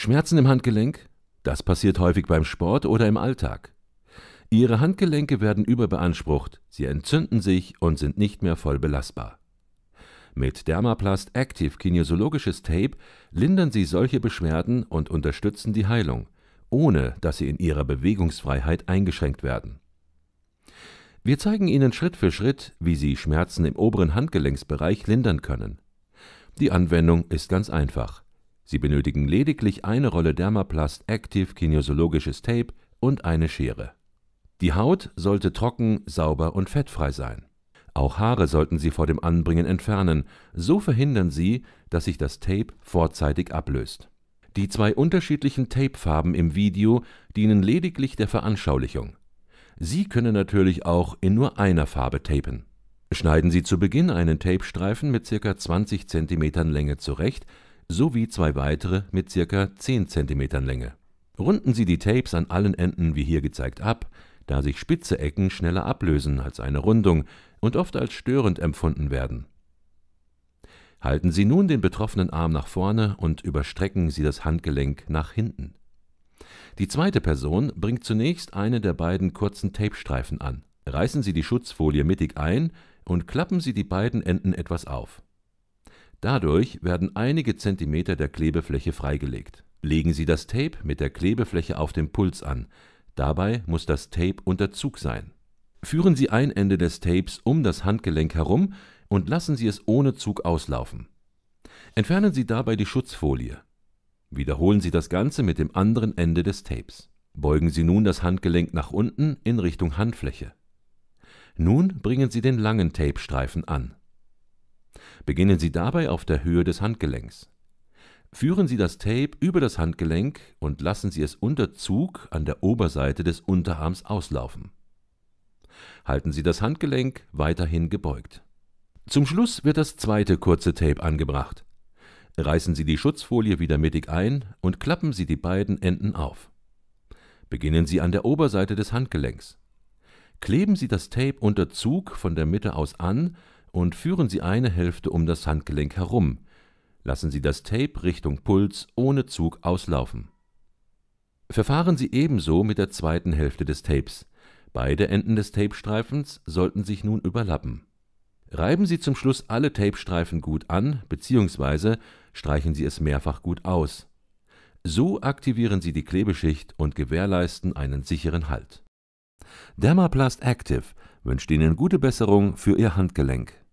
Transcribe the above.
Schmerzen im Handgelenk? Das passiert häufig beim Sport oder im Alltag. Ihre Handgelenke werden überbeansprucht, sie entzünden sich und sind nicht mehr voll belastbar. Mit Dermaplast Active Kinesiologisches Tape lindern Sie solche Beschwerden und unterstützen die Heilung, ohne dass Sie in Ihrer Bewegungsfreiheit eingeschränkt werden. Wir zeigen Ihnen Schritt für Schritt, wie Sie Schmerzen im oberen Handgelenksbereich lindern können. Die Anwendung ist ganz einfach. Sie benötigen lediglich eine Rolle Dermaplast Active Kinesiologisches Tape und eine Schere. Die Haut sollte trocken, sauber und fettfrei sein. Auch Haare sollten Sie vor dem Anbringen entfernen, so verhindern Sie, dass sich das Tape vorzeitig ablöst. Die zwei unterschiedlichen Tapefarben im Video dienen lediglich der Veranschaulichung. Sie können natürlich auch in nur einer Farbe tapen. Schneiden Sie zu Beginn einen Tapestreifen mit ca. 20 cm Länge zurecht sowie zwei weitere mit ca. 10 cm Länge. Runden Sie die Tapes an allen Enden wie hier gezeigt ab, da sich spitze Ecken schneller ablösen als eine Rundung und oft als störend empfunden werden. Halten Sie nun den betroffenen Arm nach vorne und überstrecken Sie das Handgelenk nach hinten. Die zweite Person bringt zunächst eine der beiden kurzen Tapestreifen an. Reißen Sie die Schutzfolie mittig ein und klappen Sie die beiden Enden etwas auf. Dadurch werden einige Zentimeter der Klebefläche freigelegt. Legen Sie das Tape mit der Klebefläche auf dem Puls an. Dabei muss das Tape unter Zug sein. Führen Sie ein Ende des Tapes um das Handgelenk herum und lassen Sie es ohne Zug auslaufen. Entfernen Sie dabei die Schutzfolie. Wiederholen Sie das Ganze mit dem anderen Ende des Tapes. Beugen Sie nun das Handgelenk nach unten in Richtung Handfläche. Nun bringen Sie den langen Tape-Streifen an. Beginnen Sie dabei auf der Höhe des Handgelenks. Führen Sie das Tape über das Handgelenk und lassen Sie es unter Zug an der Oberseite des Unterarms auslaufen. Halten Sie das Handgelenk weiterhin gebeugt. Zum Schluss wird das zweite kurze Tape angebracht. Reißen Sie die Schutzfolie wieder mittig ein und klappen Sie die beiden Enden auf. Beginnen Sie an der Oberseite des Handgelenks. Kleben Sie das Tape unter Zug von der Mitte aus an und führen Sie eine Hälfte um das Handgelenk herum. Lassen Sie das Tape Richtung Puls ohne Zug auslaufen. Verfahren Sie ebenso mit der zweiten Hälfte des Tapes. Beide Enden des Tapestreifens sollten sich nun überlappen. Reiben Sie zum Schluss alle Tapestreifen gut an bzw. streichen Sie es mehrfach gut aus. So aktivieren Sie die Klebeschicht und gewährleisten einen sicheren Halt. Dermaplast Active wünscht Ihnen gute Besserung für Ihr Handgelenk.